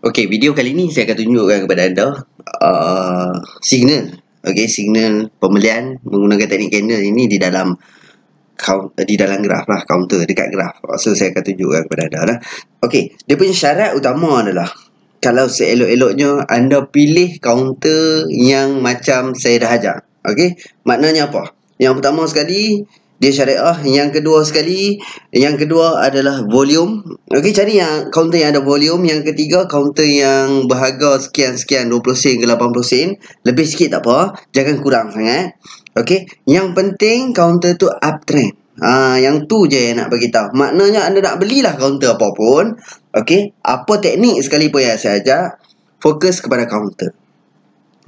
Okay, video kali ini saya akan tunjukkan kepada anda uh, signal. Okay, signal pembelian menggunakan teknik candle ini di dalam count, eh, di dalam graf lah, counter dekat graf. Uh, so, saya akan tunjukkan kepada anda lah. Okay, dia punya syarat utama adalah kalau seelok-eloknya anda pilih counter yang macam saya dah ajar. Okay, maknanya apa? Yang pertama sekali, dia syariah yang kedua sekali yang kedua adalah volume okey cari yang kaunter yang ada volume yang ketiga kaunter yang berharga sekian sekian 20 sen ke 80 sen lebih sikit tak apa jangan kurang sangat okey yang penting kaunter tu uptrend ha, yang tu je yang nak bagi tahu maknanya anda nak belilah kaunter apa pun okey apa teknik sekalipun yang saya ajar fokus kepada kaunter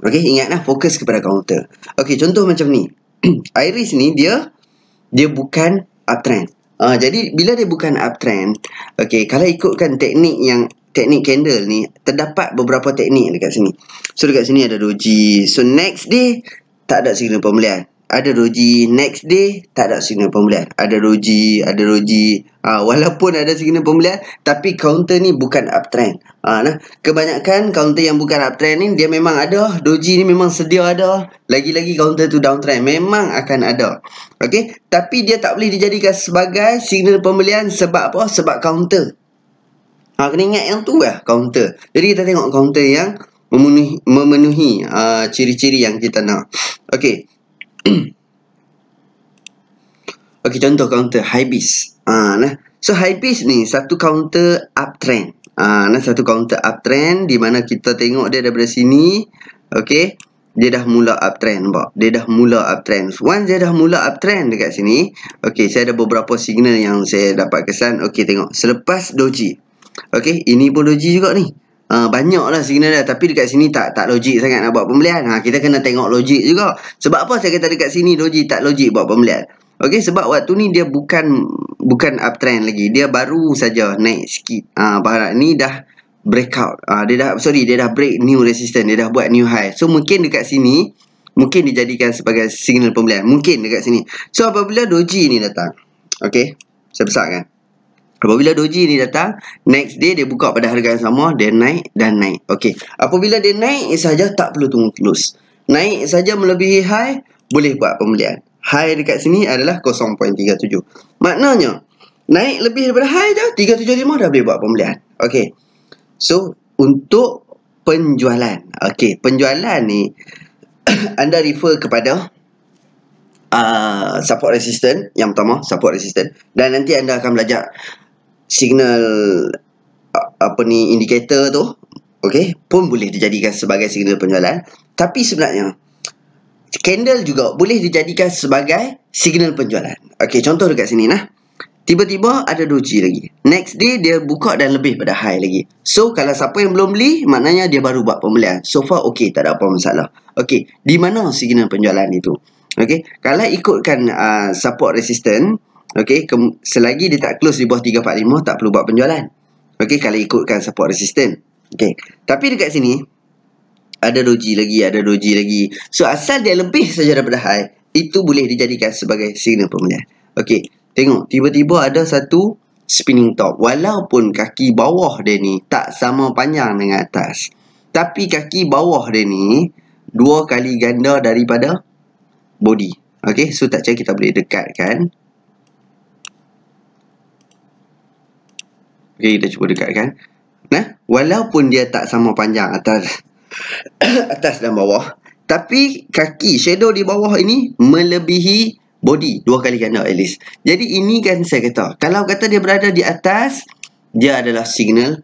okey ingatlah fokus kepada kaunter okey contoh macam ni iris ni dia dia bukan uptrend. Uh, jadi bila dia bukan uptrend, okay, kalau ikutkan teknik yang teknik candle ni, terdapat beberapa teknik dekat sini. So dekat sini ada doji. So next day, tak ada signal pembelian ada roji next day tak ada signal pembelian ada roji ada roji ha, walaupun ada signal pembelian tapi counter ni bukan uptrend ha, ah, nah kebanyakan counter yang bukan uptrend ni dia memang ada doji ni memang sedia ada lagi-lagi counter tu downtrend memang akan ada okey tapi dia tak boleh dijadikan sebagai signal pembelian sebab apa sebab counter. ha kena ingat yang tu lah kaunter jadi kita tengok counter yang memenuhi, memenuhi uh, ciri-ciri yang kita nak okey Okey contoh counter high beast. Ah nah. So high beast ni satu counter uptrend. Ah nah satu counter uptrend di mana kita tengok dia daripada sini. Okey. Dia dah mula uptrend nampak. Dia dah mula uptrend. Once dia dah mula uptrend dekat sini, okey saya ada beberapa signal yang saya dapat kesan. Okey tengok selepas doji. Okey, ini pun doji juga ni. Uh, ah, banyak lah signal dia tapi dekat sini tak tak logik sangat nak buat pembelian. Ha, kita kena tengok logik juga. Sebab apa saya kata dekat sini logik tak logik buat pembelian. Okey sebab waktu ni dia bukan bukan uptrend lagi. Dia baru saja naik sikit. Ah uh, ni dah breakout. Ah uh, dia dah sorry dia dah break new resistance. Dia dah buat new high. So mungkin dekat sini mungkin dijadikan sebagai signal pembelian. Mungkin dekat sini. So apabila doji ni datang. Okey. Saya besarkan. Apabila doji ni datang, next day dia buka pada harga yang sama, dia naik dan naik. Okey. Apabila dia naik saja tak perlu tunggu close. Naik saja melebihi high, boleh buat pembelian. High dekat sini adalah 0.37. Maknanya, naik lebih daripada high dah, 375 dah boleh buat pembelian. Okey. So, untuk penjualan. Okey, penjualan ni anda refer kepada Uh, support resistant yang pertama support resistant dan nanti anda akan belajar signal apa ni indikator tu okey pun boleh dijadikan sebagai signal penjualan tapi sebenarnya candle juga boleh dijadikan sebagai signal penjualan okey contoh dekat sini nah tiba-tiba ada doji lagi next day dia buka dan lebih pada high lagi so kalau siapa yang belum beli maknanya dia baru buat pembelian so far okey tak ada apa masalah okey di mana signal penjualan itu okey kalau ikutkan uh, support resistance Okay, selagi dia tak close di bawah 345, tak perlu buat penjualan. Okay, kalau ikutkan support resistance. Okay, tapi dekat sini, ada doji lagi, ada doji lagi. So, asal dia lebih saja daripada high, itu boleh dijadikan sebagai signal pemulihan. Okay, tengok. Tiba-tiba ada satu spinning top. Walaupun kaki bawah dia ni tak sama panjang dengan atas. Tapi kaki bawah dia ni, dua kali ganda daripada body. Okay, so tak cakap kita boleh dekatkan. Okay, kita cuba dekatkan. Nah, walaupun dia tak sama panjang atas atas dan bawah, tapi kaki shadow di bawah ini melebihi body dua kali ganda at least. Jadi ini kan saya kata, kalau kata dia berada di atas, dia adalah signal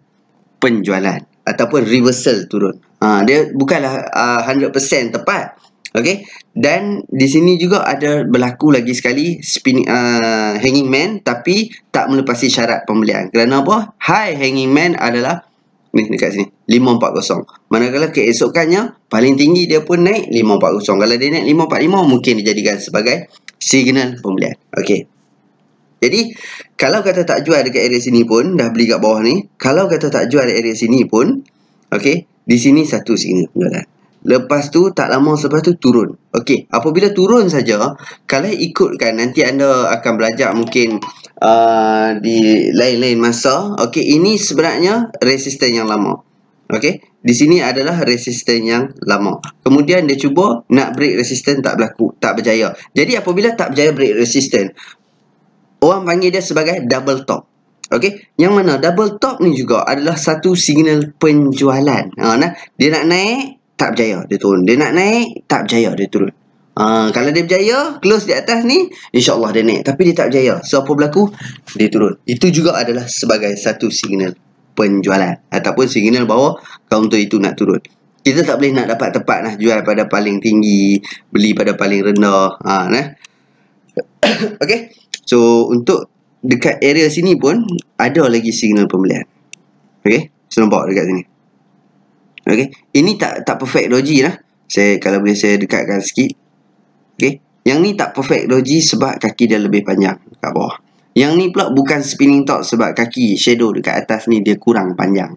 penjualan ataupun reversal turun. Ha, dia bukanlah uh, ah, 100% tepat. Okay, dan di sini juga ada berlaku lagi sekali spinning, uh, hanging man tapi tak melepasi syarat pembelian. Kerana apa? High hanging man adalah ni dekat sini 540. Manakala keesokannya paling tinggi dia pun naik 540. Kalau dia naik 545 mungkin dijadikan sebagai signal pembelian. Okay. Jadi kalau kata tak jual dekat area sini pun dah beli kat bawah ni, kalau kata tak jual dekat area sini pun, okay, di sini satu signal penjualan. Lepas tu tak lama selepas tu turun. Okey, apabila turun saja, kalau ikutkan nanti anda akan belajar mungkin uh, di lain-lain masa. Okey, ini sebenarnya resisten yang lama. Okey, di sini adalah resisten yang lama. Kemudian dia cuba nak break resisten tak berlaku, tak berjaya. Jadi apabila tak berjaya break resisten, orang panggil dia sebagai double top. Okey, yang mana double top ni juga adalah satu signal penjualan. Ha, nah, dia nak naik, tak berjaya dia turun. Dia nak naik, tak berjaya dia turun. Uh, kalau dia berjaya, close di atas ni, insyaAllah dia naik. Tapi dia tak berjaya. So, apa berlaku? Dia turun. Itu juga adalah sebagai satu signal penjualan. Ataupun signal bahawa kaunter itu nak turun. Kita tak boleh nak dapat tepat lah. Jual pada paling tinggi, beli pada paling rendah. Ha, uh, nah. okay. So, untuk dekat area sini pun, ada lagi signal pembelian. Okay. So, nampak dekat sini. Okey, Ini tak tak perfect logi lah. Saya, kalau boleh saya dekatkan sikit. Okey, Yang ni tak perfect logi sebab kaki dia lebih panjang kat bawah. Yang ni pula bukan spinning top sebab kaki shadow dekat atas ni dia kurang panjang.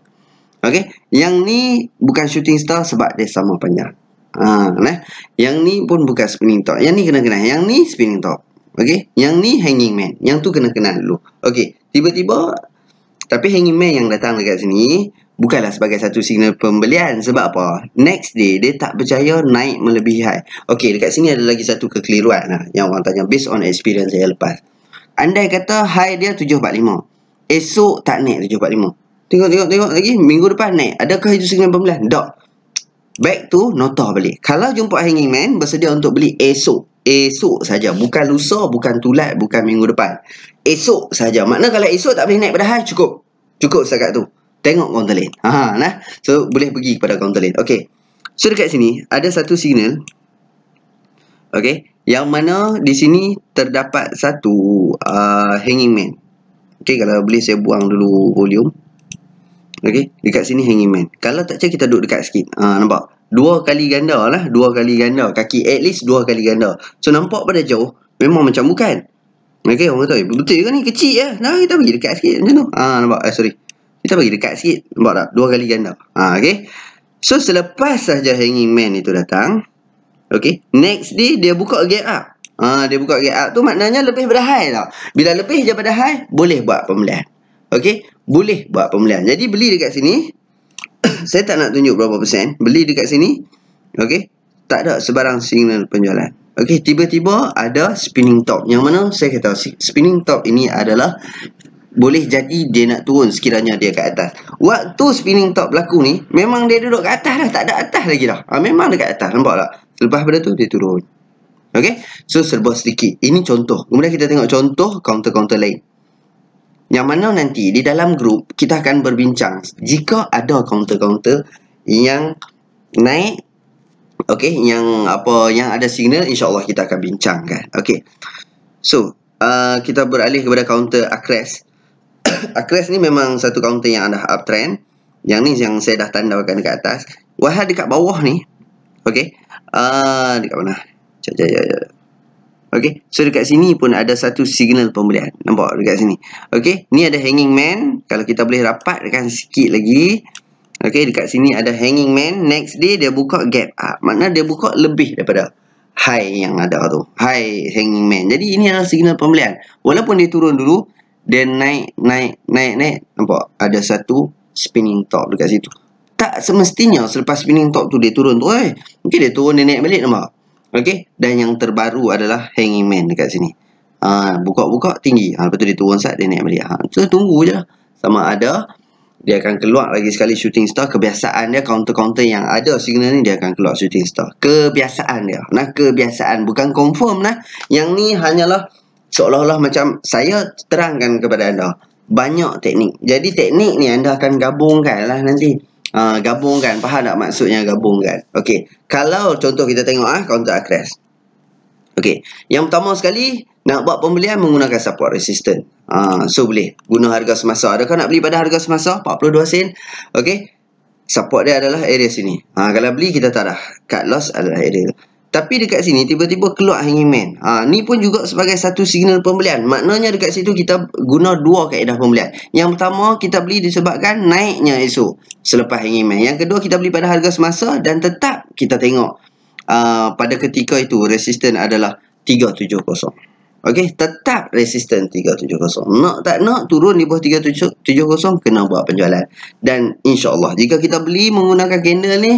Okey, Yang ni bukan shooting star sebab dia sama panjang. Ha, nah. Yang ni pun bukan spinning top. Yang ni kena-kena. Yang ni spinning top. Okey, Yang ni hanging man. Yang tu kena-kena dulu. Okey, Tiba-tiba... Tapi hanging man yang datang dekat sini, Bukanlah sebagai satu signal pembelian. Sebab apa? Next day, dia tak percaya naik melebihi high. Okay, dekat sini ada lagi satu kekeliruan lah. Yang orang tanya based on experience saya lepas. Andai kata high dia 7.45. Esok tak naik 7.45. Tengok, tengok, tengok lagi. Minggu depan naik. Adakah itu signal pembelian? Tak. Back to notah balik. Kalau jumpa hanging man, bersedia untuk beli esok. Esok saja, Bukan lusa, bukan tulat, bukan minggu depan. Esok saja. Maknanya kalau esok tak boleh naik pada high, cukup. Cukup setakat tu tengok counter lane. Ha, nah. So, boleh pergi kepada counter lane. Okay. So, dekat sini, ada satu signal. Okay. Yang mana di sini terdapat satu uh, hanging man. Okay, kalau boleh saya buang dulu volume. Okay, dekat sini hanging man. Kalau tak cakap, kita duduk dekat sikit. Ha, nampak? Dua kali ganda lah. Dua kali ganda. Kaki at least dua kali ganda. So, nampak pada jauh, memang macam bukan. Okay, orang kata, eh, betul ke ni? Kecil lah. Nah, kita pergi dekat sikit macam tu. Ha, nampak? Eh, sorry. Kita bagi dekat sikit. Nampak tak? Dua kali ganda. Ha, okay. So, selepas sahaja hanging man itu datang. Okay. Next day, dia buka gate up. Ha, dia buka gate up tu maknanya lebih pada high tau. Bila lebih daripada high, boleh buat pembelian. Okay. Boleh buat pembelian. Jadi, beli dekat sini. Saya tak nak tunjuk berapa persen. Beli dekat sini. Okay. Tak ada sebarang signal penjualan. Okey, tiba-tiba ada spinning top. Yang mana saya kata spinning top ini adalah boleh jadi dia nak turun sekiranya dia kat atas. Waktu spinning top berlaku ni, memang dia duduk kat atas dah. Tak ada atas lagi dah. Ha, ah, memang dia dekat atas. Nampak tak? Selepas pada tu, dia turun. Okay? So, serba sedikit. Ini contoh. Kemudian kita tengok contoh counter-counter lain. Yang mana nanti di dalam grup, kita akan berbincang. Jika ada counter-counter yang naik, okay, yang apa yang ada signal, insyaAllah kita akan bincangkan. Okay. So, Uh, kita beralih kepada counter Akres. Aquarius ni memang satu counter yang ada uptrend. Yang ni yang saya dah tandakan dekat atas. Wahal dekat bawah ni. Okay. Uh, ah, dekat mana? Jom, jom, jom, Okay. So, dekat sini pun ada satu signal pembelian. Nampak dekat sini. Okay. Ni ada hanging man. Kalau kita boleh rapat rapatkan sikit lagi. Okay. Dekat sini ada hanging man. Next day, dia buka gap up. Maknanya dia buka lebih daripada high yang ada tu. High hanging man. Jadi, ini adalah signal pembelian. Walaupun dia turun dulu dia naik, naik, naik, naik. Nampak? Ada satu spinning top dekat situ. Tak semestinya selepas spinning top tu dia turun tu. Eh. Mungkin dia turun, dia naik balik nampak? Okey, Dan yang terbaru adalah hanging man dekat sini. Ha, buka-buka ha, tinggi. Ha, lepas tu dia turun sat, dia naik balik. Ha, kita tunggu je lah. Sama ada dia akan keluar lagi sekali shooting star. Kebiasaan dia counter-counter yang ada signal ni dia akan keluar shooting star. Kebiasaan dia. Nah, kebiasaan. Bukan confirm lah. Yang ni hanyalah seolah-olah macam saya terangkan kepada anda banyak teknik. Jadi teknik ni anda akan gabungkan lah nanti. Uh, gabungkan. Faham tak maksudnya gabungkan? Okey. Kalau contoh kita tengok ah counter akres. Okey. Yang pertama sekali nak buat pembelian menggunakan support resistant. Uh, so boleh guna harga semasa. Adakah nak beli pada harga semasa 42 sen? Okey. Support dia adalah area sini. Uh, kalau beli kita tak dah. Cut loss adalah area tu. Tapi dekat sini tiba-tiba keluar hangman. Ha, ni pun juga sebagai satu signal pembelian. Maknanya dekat situ kita guna dua kaedah pembelian. Yang pertama kita beli disebabkan naiknya esok selepas hangman. Yang kedua kita beli pada harga semasa dan tetap kita tengok uh, pada ketika itu resisten adalah 370. Okey, tetap resisten 370. Nak tak nak turun di bawah 370 kena buat penjualan. Dan insyaallah jika kita beli menggunakan candle ni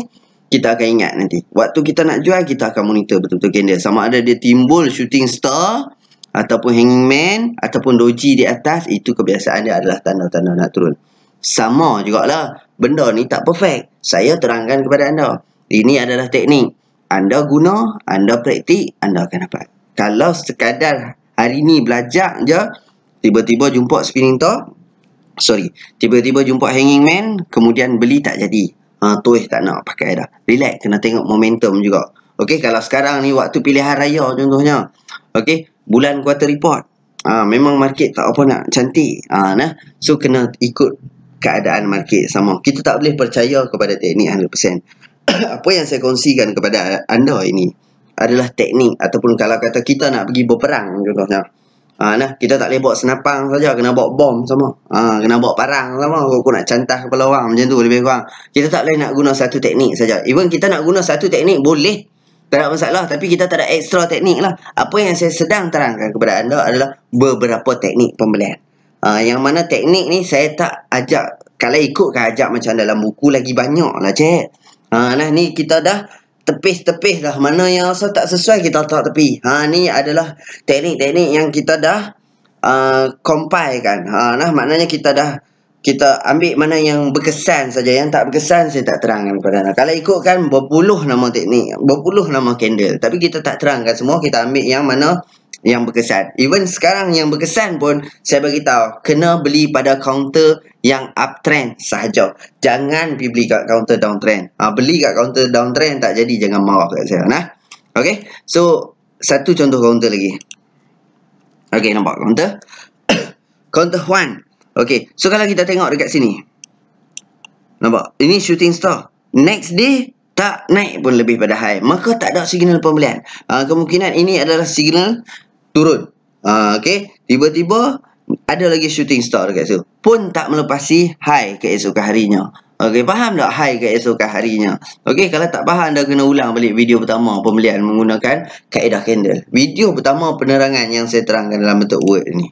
kita akan ingat nanti. Waktu kita nak jual, kita akan monitor betul-betul candle. Sama ada dia timbul shooting star, ataupun man ataupun doji di atas, itu kebiasaan dia adalah tanda-tanda nak turun. Sama juga lah, benda ni tak perfect. Saya terangkan kepada anda. Ini adalah teknik. Anda guna, anda praktik, anda akan dapat. Kalau sekadar hari ni belajar je, tiba-tiba jumpa spinning top, sorry, tiba-tiba jumpa hanging man, kemudian beli tak jadi ha, tuis tak nak pakai dah. Relax, kena tengok momentum juga. Okey, kalau sekarang ni waktu pilihan raya contohnya. Okey, bulan quarter report. Ha, memang market tak apa nak cantik. Ha, nah. So, kena ikut keadaan market sama. Kita tak boleh percaya kepada teknik 100%. apa yang saya kongsikan kepada anda ini adalah teknik ataupun kalau kata kita nak pergi berperang contohnya. Ha, nah, kita tak boleh bawa senapang saja, kena bawa bom sama. Ha, ah, kena bawa parang sama, aku nak cantah kepala orang macam tu lebih kurang. Kita tak boleh nak guna satu teknik saja. Even kita nak guna satu teknik, boleh. Tak ada masalah, tapi kita tak ada extra teknik lah. Apa yang saya sedang terangkan kepada anda adalah beberapa teknik pembelian. Ha, yang mana teknik ni saya tak ajak, kalau ikutkan ajak macam dalam buku lagi banyak lah cik. Ha, nah, ni kita dah tepis-tepis dah mana yang rasa tak sesuai kita letak tepi ha ni adalah teknik-teknik yang kita dah uh, compile kan ha nah maknanya kita dah kita ambil mana yang berkesan saja yang tak berkesan saya tak terangkan kepada anda kalau ikutkan berpuluh nama teknik berpuluh nama candle tapi kita tak terangkan semua kita ambil yang mana yang berkesan. Even sekarang yang berkesan pun saya bagi tahu kena beli pada kaunter yang uptrend sahaja. Jangan pergi beli kat kaunter downtrend. Ah ha, beli kat kaunter downtrend tak jadi jangan marah kat saya nah. Okey. So satu contoh kaunter lagi. Okey nampak kaunter? kaunter Juan. Okey. So kalau kita tengok dekat sini. Nampak? Ini shooting star. Next day tak naik pun lebih pada high. Maka tak ada signal pembelian. Uh, kemungkinan ini adalah signal turun. Uh, ha, okay. Tiba-tiba ada lagi shooting star dekat situ. Pun tak melepasi high keesokan harinya. Okay, faham tak high keesokan harinya? Okay, kalau tak faham, anda kena ulang balik video pertama pembelian menggunakan kaedah candle. Video pertama penerangan yang saya terangkan dalam bentuk word ni.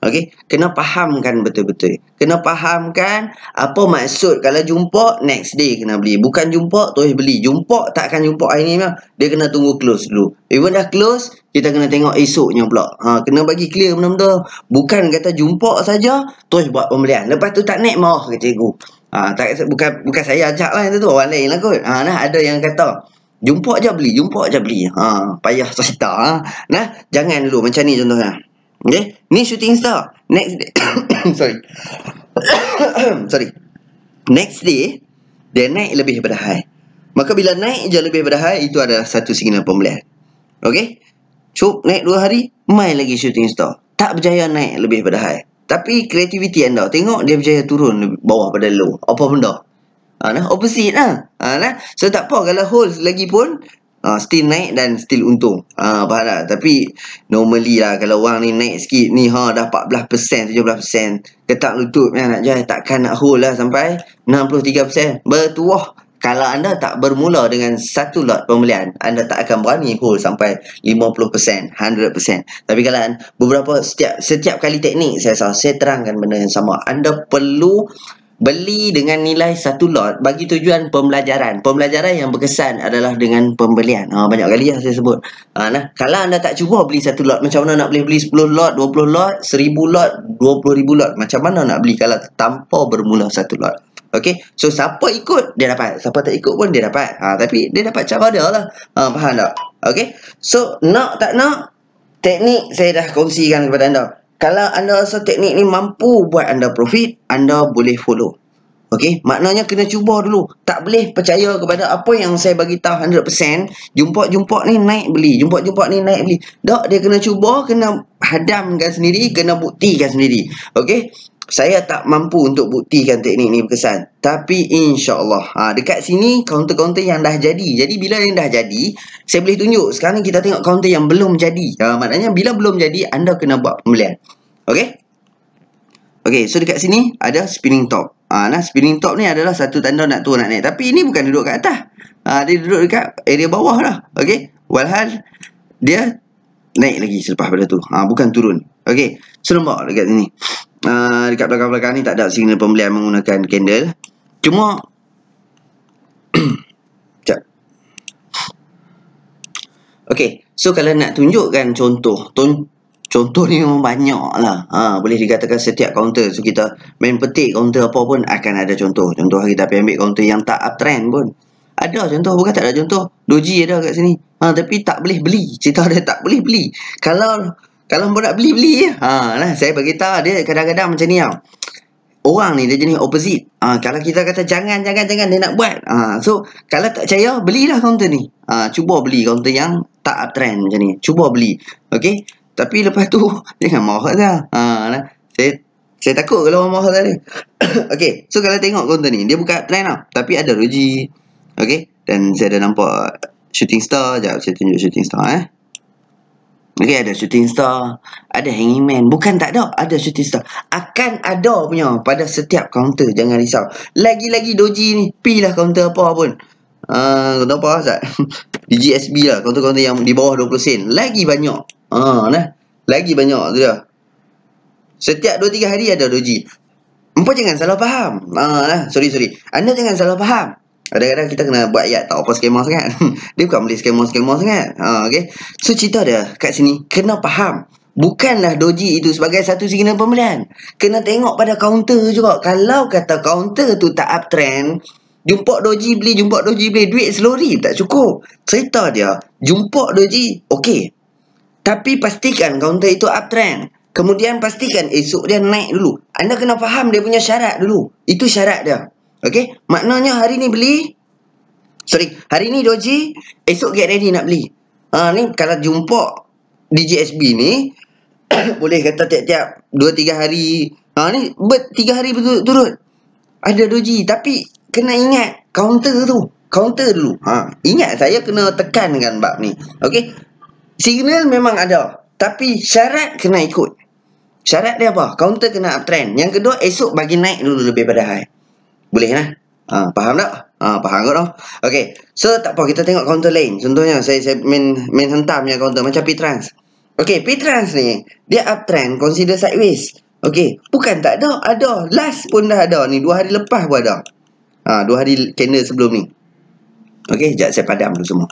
Okey, kena fahamkan betul-betul. Kena fahamkan apa maksud kalau jumpa next day kena beli. Bukan jumpa terus beli. Jumpa takkan jumpa hari ni memang. Dia kena tunggu close dulu. Even dah close, kita kena tengok esoknya pula. Ha, kena bagi clear benda-benda. Bukan kata jumpa saja terus buat pembelian. Lepas tu tak naik marah ke cikgu. Ha, tak, bukan bukan saya ajak lah itu tu. Orang lain lah kot. Ha, nah, ada yang kata. Jumpa je beli, jumpa je beli. Ha, payah cerita. Ha. Nah, jangan dulu macam ni contohnya. Okay Ni shooting star Next day Sorry Sorry Next day Dia naik lebih daripada high Maka bila naik je lebih daripada high Itu adalah satu signal pembelian Okay So naik dua hari Mai lagi shooting star Tak berjaya naik lebih daripada high Tapi kreativiti anda Tengok dia berjaya turun Bawah pada low Apa benda Ha, nah, opposite lah. Ha, nah. So tak apa kalau holes lagi pun Uh, still naik dan still untung uh, Faham tak? Tapi Normally lah Kalau orang ni naik sikit Ni ha dah 14% 17% Ketak lutut ya, nak jual Takkan nak hold lah sampai 63% Bertuah Kalau anda tak bermula dengan Satu lot pembelian Anda tak akan berani hold sampai 50% 100% Tapi kalau Beberapa Setiap setiap kali teknik Saya saya terangkan benda yang sama Anda perlu beli dengan nilai satu lot bagi tujuan pembelajaran. Pembelajaran yang berkesan adalah dengan pembelian. Ha, banyak kali yang saya sebut. Ha, nah, kalau anda tak cuba beli satu lot, macam mana nak beli beli 10 lot, 20 lot, 1000 lot, 20000 lot? Macam mana nak beli kalau tanpa bermula satu lot? Okay, so siapa ikut dia dapat, siapa tak ikut pun dia dapat. Ha, tapi dia dapat cara dia lah. Ha, faham tak? Okay, so nak tak nak, teknik saya dah kongsikan kepada anda. Kalau anda rasa teknik ni mampu buat anda profit, anda boleh follow. Okey, maknanya kena cuba dulu. Tak boleh percaya kepada apa yang saya bagi tahu 100%, jumpa-jumpa ni naik beli, jumpa-jumpa ni naik beli. Tak, dia kena cuba, kena hadamkan sendiri, kena buktikan sendiri. Okey? saya tak mampu untuk buktikan teknik ni berkesan tapi insyaallah ha dekat sini kaunter-kaunter yang dah jadi jadi bila yang dah jadi saya boleh tunjuk sekarang kita tengok kaunter yang belum jadi ha, maknanya bila belum jadi anda kena buat pembelian Okay? Okay, so dekat sini ada spinning top ha, nah spinning top ni adalah satu tanda nak turun nak naik tapi ini bukan duduk kat atas ha, dia duduk dekat area bawah lah Okay? walhal dia naik lagi selepas pada tu ha, bukan turun Okay? so nampak dekat sini Ah, dekat belakang-belakang ni tak ada signal pembelian menggunakan candle. Cuma Okey, so kalau nak tunjukkan contoh, ton, contoh ni memang banyak lah. Ha, ah, boleh dikatakan setiap counter. So kita main petik counter apa pun akan ada contoh. Contoh kita ambil counter yang tak uptrend pun. Ada contoh, bukan tak ada contoh. Doji g ada kat sini. Ha, tapi tak boleh beli. Cerita dia tak boleh beli. Kalau kalau kau nak beli, beli Ha, lah, saya beritahu dia kadang-kadang macam ni tau. Orang ni dia jenis opposite. Ha, kalau kita kata jangan, jangan, jangan dia nak buat. Ha, so, kalau tak percaya, belilah kaunter ni. Ha, cuba beli kaunter yang tak uptrend macam ni. Cuba beli. Okay? Tapi lepas tu, jangan marah dah. Ha, lah. Saya saya takut kalau orang mahal tadi. okay. So, kalau tengok konten ni. Dia buka trend tau. Tapi ada roji. Okay. Dan saya ada nampak shooting star. Sekejap saya tunjuk shooting star eh. Okay, ada shooting star, ada hanging man. Bukan tak ada, ada shooting star. Akan ada punya pada setiap counter. Jangan risau. Lagi-lagi doji ni, pilih counter apa pun. Kau uh, tahu apa, Azad? DGSB lah, counter-counter yang di bawah 20 sen. Lagi banyak. Uh, nah. Lagi banyak tu dia. Setiap 2-3 hari ada doji. Empat jangan salah faham. Uh, nah. Sorry, sorry. Anda jangan salah faham. Kadang-kadang kita kena buat ayat tak apa skema sangat. dia bukan boleh skema-skema sangat. Ha, okay. So, cerita dia kat sini, kena faham. Bukanlah doji itu sebagai satu signal pembelian. Kena tengok pada kaunter juga. Kalau kata kaunter tu tak uptrend, jumpa doji beli, jumpa doji beli, duit slowly tak cukup. Cerita dia, jumpa doji, okey. Tapi pastikan kaunter itu uptrend. Kemudian pastikan esok dia naik dulu. Anda kena faham dia punya syarat dulu. Itu syarat dia. Okay, maknanya hari ni beli sorry, hari ni doji, esok get ready nak beli. Ah ha, ni kalau jumpa DGSB ni boleh kata tiap-tiap 2 3 hari. Ah ha, ni ber 3 hari berturut-turut. Ada doji tapi kena ingat counter tu. counter dulu. Ha, ingat saya kena tekan dengan bab ni. Okay, Signal memang ada. Tapi syarat kena ikut. Syarat dia apa? Counter kena uptrend. Yang kedua, esok bagi naik dulu lebih pada high. Boleh lah. Ha, faham tak? Ha, faham kot lah. Okay. So, tak apa. Kita tengok counter lain. Contohnya, saya, saya main, main hentam punya counter. Macam P-Trans. Okay, P-Trans ni. Dia uptrend. Consider sideways. Okay. Bukan tak ada. Ada. Last pun dah ada ni. Dua hari lepas pun ada. Ha, dua hari candle sebelum ni. Okay. Sekejap saya padam dulu semua.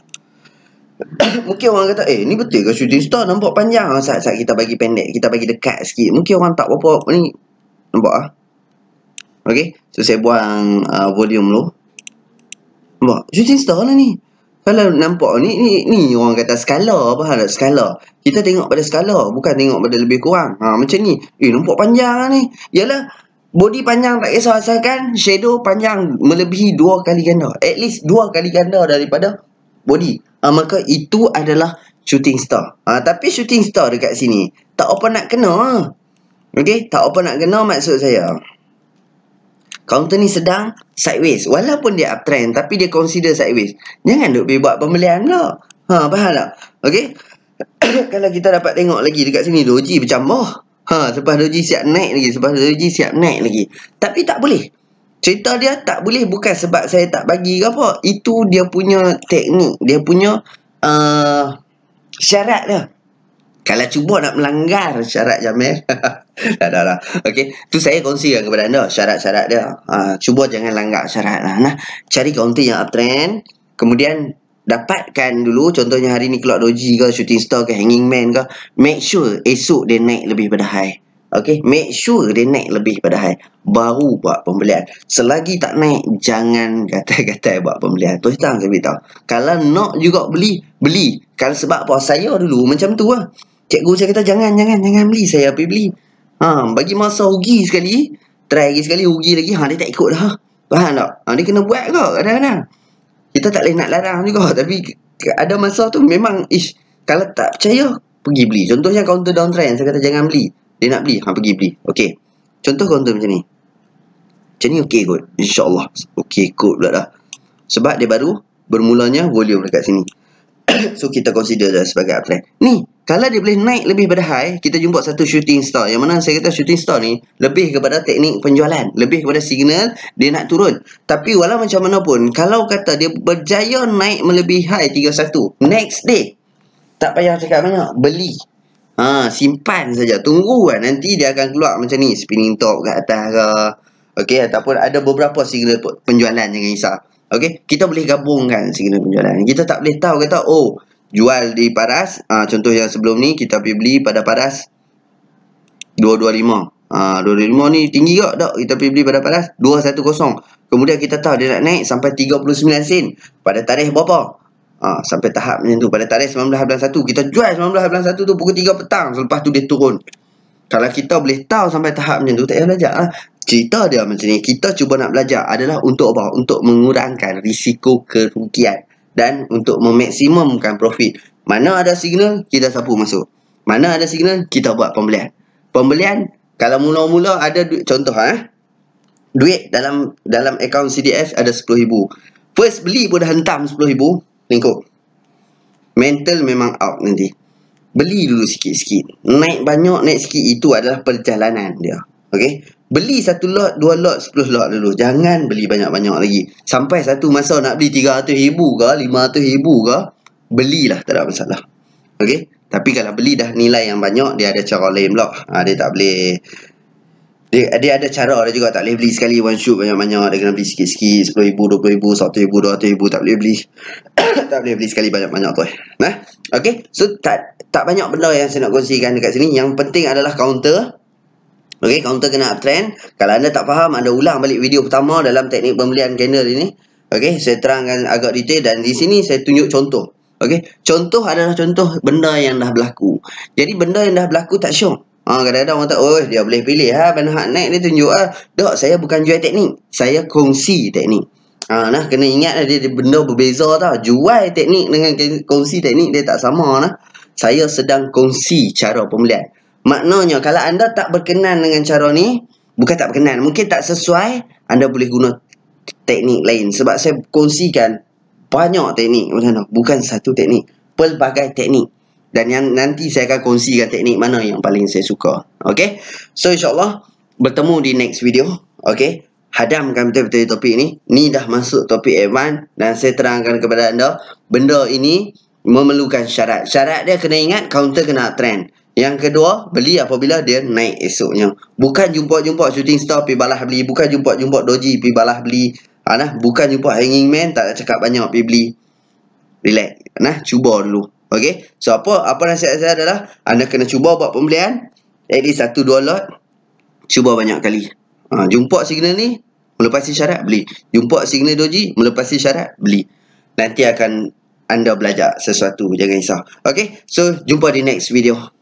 Mungkin orang kata, eh ni betul ke shooting star nampak panjang saat-saat kita bagi pendek, kita bagi dekat sikit. Mungkin orang tak apa-apa ni. Nampak ah? Okay. So, saya buang uh, volume dulu. Nampak? Just install lah ni. Kalau nampak ni, ni, ni orang kata skala. Apa hal nak skala? Kita tengok pada skala. Bukan tengok pada lebih kurang. Ha, macam ni. Eh, nampak panjang lah ni. Yalah. Body panjang tak kisah asalkan shadow panjang melebihi dua kali ganda. At least dua kali ganda daripada body. Uh, maka itu adalah shooting star. Ha, tapi shooting star dekat sini. Tak apa nak kena. Okay? Tak apa nak kena maksud saya. Counter ni sedang sideways. Walaupun dia uptrend tapi dia consider sideways. Jangan duk pergi buat pembelian pula. Ha, faham tak? Okay. Kalau kita dapat tengok lagi dekat sini doji bercambah. Ha, sebab doji siap naik lagi. Sebab doji siap naik lagi. Tapi tak boleh. Cerita dia tak boleh bukan sebab saya tak bagi ke apa. Itu dia punya teknik. Dia punya uh, syarat dia. Lah. Kalau cuba nak melanggar syarat jamir. dah dah lah. Okay, Tu saya kongsikan kepada anda syarat-syarat dia. Ha, cuba jangan langgar syarat lah. Nah, cari kaunti yang uptrend. Kemudian dapatkan dulu contohnya hari ni clock doji ke shooting star ke hanging man ke. Make sure esok dia naik lebih pada high. Okay, make sure dia naik lebih pada high Baru buat pembelian Selagi tak naik, jangan kata-kata buat pembelian Terus tang saya beritahu Kalau nak juga beli, beli Kalau sebab apa saya dulu macam tu lah Cikgu saya kata jangan jangan jangan beli saya apa beli. Ha bagi masa ugi sekali, try lagi sekali ugi lagi ha dia tak ikut dah. Faham tak? Ha, dia kena buat ke kadang-kadang. Kita tak boleh nak larang juga tapi ada masa tu memang ish kalau tak percaya pergi beli. Contohnya counter down trend saya kata jangan beli. Dia nak beli, ha pergi beli. Okay. Contoh counter macam ni. Macam ni okey kot. InsyaAllah. Okey kot pula dah. Sebab dia baru bermulanya volume dekat sini. so kita consider dah sebagai uptrend. Ni, kalau dia boleh naik lebih pada high, kita jumpa satu shooting star. Yang mana saya kata shooting star ni lebih kepada teknik penjualan. Lebih kepada signal dia nak turun. Tapi walau macam mana pun, kalau kata dia berjaya naik melebihi high 31, next day, tak payah cakap banyak, beli. Ha, simpan saja, tunggu kan. Nanti dia akan keluar macam ni, spinning top kat atas ke. Okay, ataupun ada beberapa signal penjualan jangan risau. Okay, kita boleh gabungkan signal penjualan. Kita tak boleh tahu kata, oh, jual di paras uh, contoh yang sebelum ni kita pergi beli pada paras 225 uh, 225 ni tinggi kok tak kita pergi beli pada paras 210 kemudian kita tahu dia nak naik sampai 39 sen pada tarikh berapa uh, sampai tahap macam tu pada tarikh 19.1 kita jual 19.1 tu pukul 3 petang selepas tu dia turun kalau kita boleh tahu sampai tahap macam tu tak payah belajar lah cerita dia macam ni kita cuba nak belajar adalah untuk apa untuk mengurangkan risiko kerugian dan untuk memaksimumkan profit. Mana ada signal, kita sapu masuk. Mana ada signal, kita buat pembelian. Pembelian, kalau mula-mula ada duit, contoh eh, duit dalam dalam akaun CDS ada RM10,000. First beli pun dah hentam RM10,000, lingkup. Mental memang out nanti. Beli dulu sikit-sikit. Naik banyak, naik sikit. Itu adalah perjalanan dia. Okay. Beli satu lot, dua lot, sepuluh lot dulu. Jangan beli banyak-banyak lagi. Sampai satu masa nak beli tiga ratus ribu ke, lima ratus ribu ke, belilah, tak ada masalah. Okey? Tapi kalau beli dah nilai yang banyak, dia ada cara lain pula. Ha, dia tak boleh... Dia, dia ada cara dia juga tak boleh beli sekali one shoot banyak-banyak. Dia kena beli sikit-sikit, RM10,000, ribu, satu ribu, dua RM200,000, tak boleh beli. tak boleh beli sekali banyak-banyak tu. Eh. Nah, okay, so tak, tak banyak benda yang saya nak kongsikan dekat sini. Yang penting adalah counter. Okey, counter kena uptrend. Kalau anda tak faham, anda ulang balik video pertama dalam teknik pembelian candle ini. Okey, saya terangkan agak detail dan di sini saya tunjuk contoh. Okey, contoh adalah contoh benda yang dah berlaku. Jadi benda yang dah berlaku tak syok. Ha, kadang-kadang orang tak, oh dia boleh pilih ha, benda hak naik dia tunjuk ha. Tak, saya bukan jual teknik. Saya kongsi teknik. Ha, nah, kena ingat lah dia, dia benda berbeza tau. Jual teknik dengan kongsi teknik dia tak sama lah. Saya sedang kongsi cara pembelian. Maknanya kalau anda tak berkenan dengan cara ni, bukan tak berkenan, mungkin tak sesuai, anda boleh guna teknik lain. Sebab saya kongsikan banyak teknik Bukan satu teknik. Pelbagai teknik. Dan yang nanti saya akan kongsikan teknik mana yang paling saya suka. Okay? So insyaAllah, bertemu di next video. Okay? Hadamkan betul-betul topik ni. Ni dah masuk topik Evan dan saya terangkan kepada anda benda ini memerlukan syarat. Syarat dia kena ingat counter kena trend. Yang kedua, beli apabila dia naik esoknya. Bukan jumpa-jumpa shooting star pergi balas beli. Bukan jumpa-jumpa doji pergi balas beli. Ha, nah. Bukan jumpa hanging man, tak nak cakap banyak pergi beli. Relax. Nah, cuba dulu. Okay. So, apa apa nasihat saya adalah, anda kena cuba buat pembelian. At least satu dua lot. Cuba banyak kali. Ha, jumpa signal ni, melepasi syarat, beli. Jumpa signal doji, melepasi syarat, beli. Nanti akan anda belajar sesuatu. Jangan risau. Okay. So, jumpa di next video.